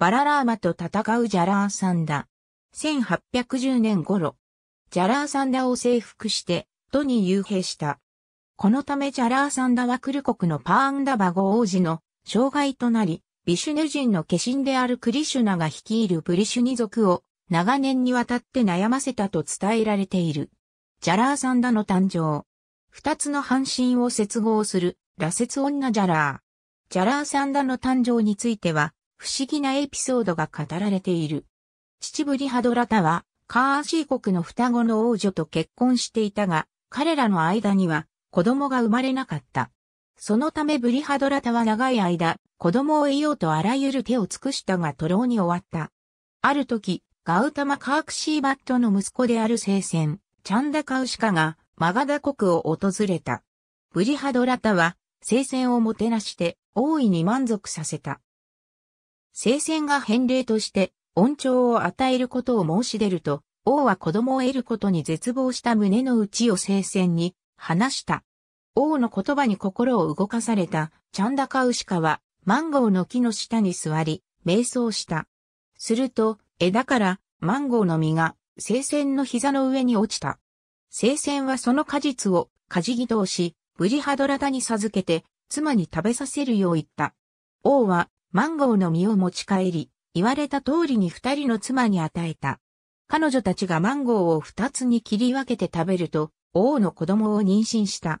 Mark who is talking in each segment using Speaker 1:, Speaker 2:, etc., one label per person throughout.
Speaker 1: バララーマと戦うジャラーサンダ。1810年頃、ジャラーサンダを征服して、都に遊兵した。このためジャラーサンダはクル国のパーンダバゴ王子の障害となり、ビシュヌ人の化身であるクリシュナが率いるブリシュニ族を長年にわたって悩ませたと伝えられている。ジャラーサンダの誕生。二つの半身を接合する、羅刹女ジャラー。ジャラーサンダの誕生については、不思議なエピソードが語られている。父ブリハドラタは、カーシー国の双子の王女と結婚していたが、彼らの間には子供が生まれなかった。そのためブリハドラタは長い間、子供を得ようとあらゆる手を尽くしたが徒労に終わった。ある時、ガウタマ・カークシーバットの息子である聖戦、チャンダカウシカがマガダ国を訪れた。ブリハドラタは聖戦をもてなして大いに満足させた。聖戦が返礼として、恩寵を与えることを申し出ると、王は子供を得ることに絶望した胸の内を聖戦に話した。王の言葉に心を動かされたチャンダカウシカはマンゴーの木の下に座り、瞑想した。すると、枝からマンゴーの実が聖戦の膝の上に落ちた。聖戦はその果実をかじぎ通し、ブリハドラダに授けて妻に食べさせるよう言った。王はマンゴーの実を持ち帰り、言われた通りに二人の妻に与えた。彼女たちがマンゴーを二つに切り分けて食べると、王の子供を妊娠した。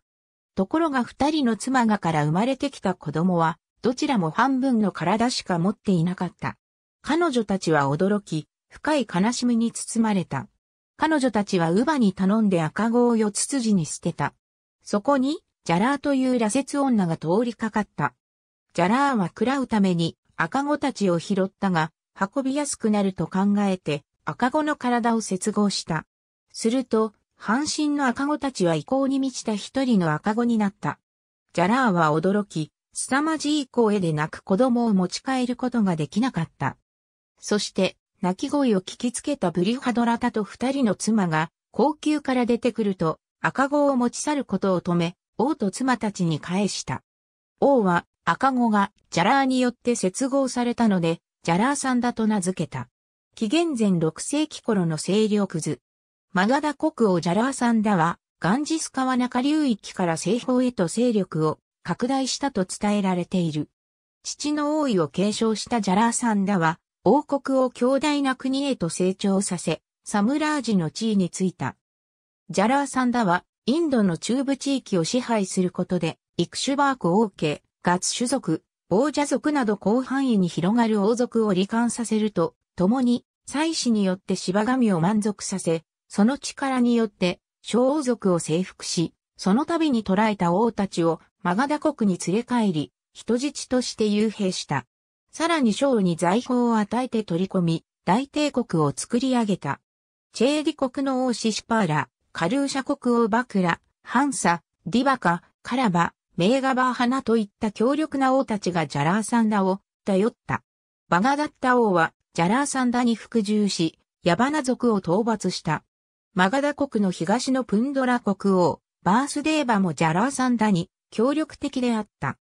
Speaker 1: ところが二人の妻がから生まれてきた子供は、どちらも半分の体しか持っていなかった。彼女たちは驚き、深い悲しみに包まれた。彼女たちは乳母に頼んで赤子を四つ筋に捨てた。そこに、ジャラーという羅刹女が通りかかった。ジャラーは喰らうために赤子たちを拾ったが、運びやすくなると考えて赤子の体を接合した。すると、半身の赤子たちは意向に満ちた一人の赤子になった。ジャラーは驚き、凄まじい声で泣く子供を持ち帰ることができなかった。そして、泣き声を聞きつけたブリハドラタと二人の妻が、高級から出てくると、赤子を持ち去ることを止め、王と妻たちに返した。王は、赤子がジャラーによって接合されたので、ジャラーサンダと名付けた。紀元前6世紀頃の勢力図。マガダ国王ジャラーサンダは、ガンジス川中流域から西方へと勢力を拡大したと伝えられている。父の王位を継承したジャラーサンダは、王国を強大な国へと成長させ、サムラージの地位についた。ジャラーサンダは、インドの中部地域を支配することで、イクシュバーク王家、ガツ種族、王者族など広範囲に広がる王族を罹患させると、共に、祭祀によって芝神を満足させ、その力によって、小王族を征服し、その度に捕らえた王たちをマガダ国に連れ帰り、人質として幽閉した。さらに小に財宝を与えて取り込み、大帝国を作り上げた。チェーリ国の王シシパーラ、カルーシャ国王バクラ、ハンサ、ディバカ、カラバ、メーガバー花といった強力な王たちがジャラーサンダを頼った。バガダッタ王はジャラーサンダに服従し、ヤバナ族を討伐した。マガダ国の東のプンドラ国王、バースデーバもジャラーサンダに協力的であった。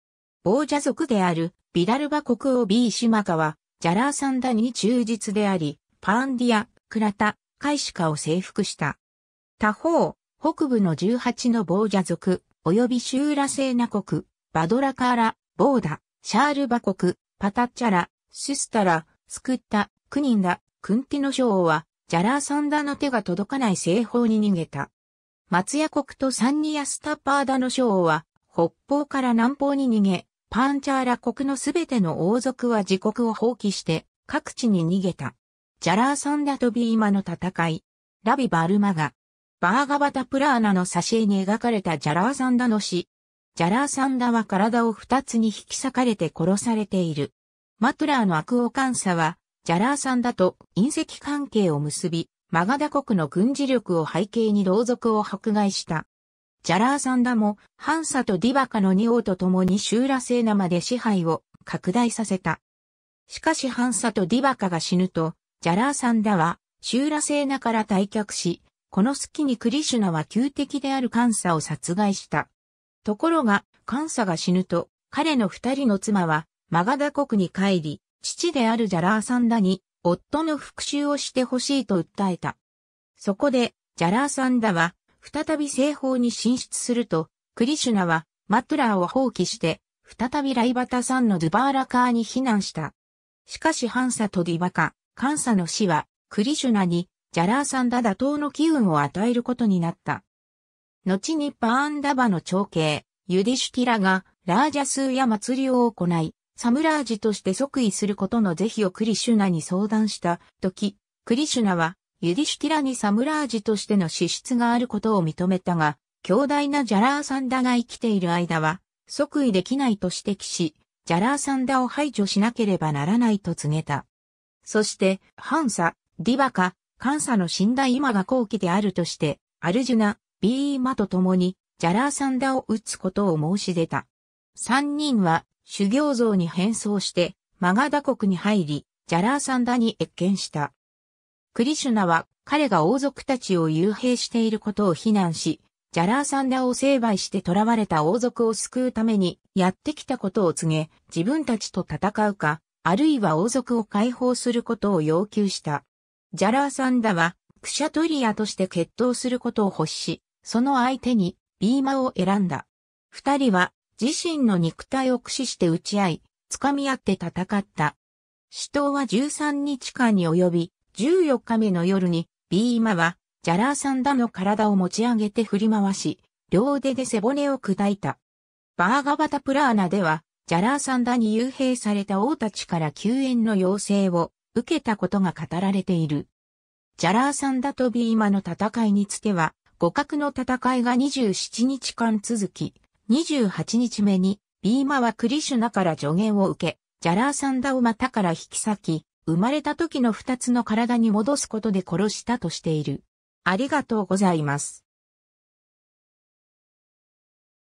Speaker 1: 王者族であるビダルバ国王ビーシマカは、ジャラーサンダに忠実であり、パーンディア、クラタ、カイシカを征服した。他方、北部の18の亡者族、及びシューラセーナ国、バドラカーラ、ボーダ、シャールバ国、パタッチャラ、シスタラ、スクッタ、クニンダ、クンティノ諸王は、ジャラーサンダの手が届かない西方に逃げた。松屋国とサンニアスタパーダの諸王は、北方から南方に逃げ、パンチャーラ国のすべての王族は自国を放棄して、各地に逃げた。ジャラーサンダとビーマの戦い。ラビ・バルマガ。バーガバタプラーナの挿絵に描かれたジャラーサンダの死。ジャラーサンダは体を二つに引き裂かれて殺されている。マトラーの悪王監査は、ジャラーサンダと隕石関係を結び、マガダ国の軍事力を背景に同族を迫害した。ジャラーサンダも、ハンサとディバカの二王と共にシューラ星ナまで支配を拡大させた。しかしハンサとディバカが死ぬと、ジャラーサンダは、シューラ星ーから退却し、この隙にクリシュナは旧敵であるカンサを殺害した。ところが、カンサが死ぬと、彼の二人の妻は、マガダ国に帰り、父であるジャラーサンダに、夫の復讐をしてほしいと訴えた。そこで、ジャラーサンダは、再び西方に進出すると、クリシュナは、マトゥラーを放棄して、再びライバタさんのドゥバーラカーに避難した。しかしハンサとディバカ、カンサの死は、クリシュナにジャラーサンダ打倒の機運を与えることになった。後にパーンダバの長兄、ユディシュティラがラージャスーや祭りを行い、サムラージとして即位することの是非をクリシュナに相談した時、クリシュナはユディシュティラにサムラージとしての資質があることを認めたが、強大なジャラーサンダが生きている間は、即位できないと指摘し、ジャラーサンダを排除しなければならないと告げた。そして、ハンサ、ディバカ、監査の死んだ今が後期であるとして、アルジュナ、ビーマと共に、ジャラーサンダを打つことを申し出た。三人は、修行像に変装して、マガダ国に入り、ジャラーサンダに謁見した。クリシュナは、彼が王族たちを幽閉していることを非難し、ジャラーサンダを成敗して囚われた王族を救うためにやってきたことを告げ、自分たちと戦うか、あるいは王族を解放することを要求した。ジャラーサンダは、クシャトリアとして決闘することを欲し、その相手にビーマを選んだ。二人は自身の肉体を駆使して打ち合い、掴み合って戦った。死闘は13日間に及び、14日目の夜に、ビーマは、ジャラーサンダの体を持ち上げて振り回し、両腕で背骨を砕いた。バーガバタプラーナでは、ジャラーサンダに幽閉された王たちから救援の要請を受けたことが語られている。ジャラーサンダとビーマの戦いにつては、互角の戦いが27日間続き、28日目に、ビーマはクリシュナから助言を受け、ジャラーサンダを股から引き裂き、生まれた時の二つの体に戻すことで殺したとしている。ありがとうございます。